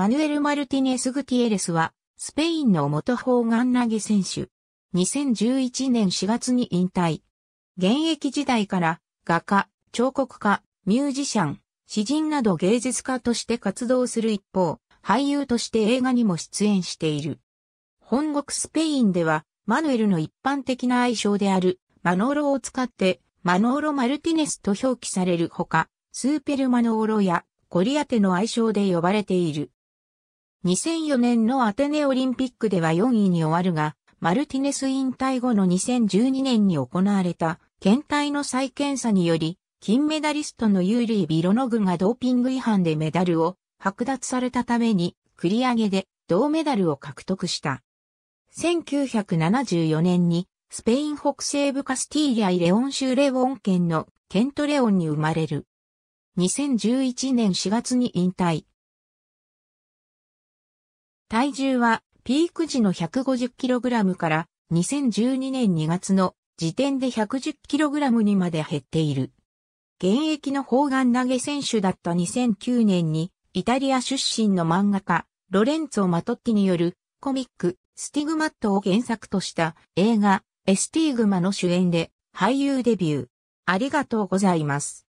マヌエル・マルティネス・グティエレスは、スペインの元砲丸投げ選手。2011年4月に引退。現役時代から画家、彫刻家、ミュージシャン、詩人など芸術家として活動する一方、俳優として映画にも出演している。本国スペインでは、マヌエルの一般的な愛称である、マノーロを使って、マノーロ・マルティネスと表記されるほか、スーペル・マノーロや、ゴリアテの愛称で呼ばれている。2004年のアテネオリンピックでは4位に終わるが、マルティネス引退後の2012年に行われた検体の再検査により、金メダリストのユーリー・ビロノグがドーピング違反でメダルを剥奪されたために、繰り上げで銅メダルを獲得した。1974年に、スペイン北西部カスティーリア・イレオン州レオン県のケントレオンに生まれる。2011年4月に引退。体重はピーク時の 150kg から2012年2月の時点で 110kg にまで減っている。現役の砲丸投げ選手だった2009年にイタリア出身の漫画家ロレンツォ・マトッティによるコミックスティグマットを原作とした映画エスティーグマの主演で俳優デビュー。ありがとうございます。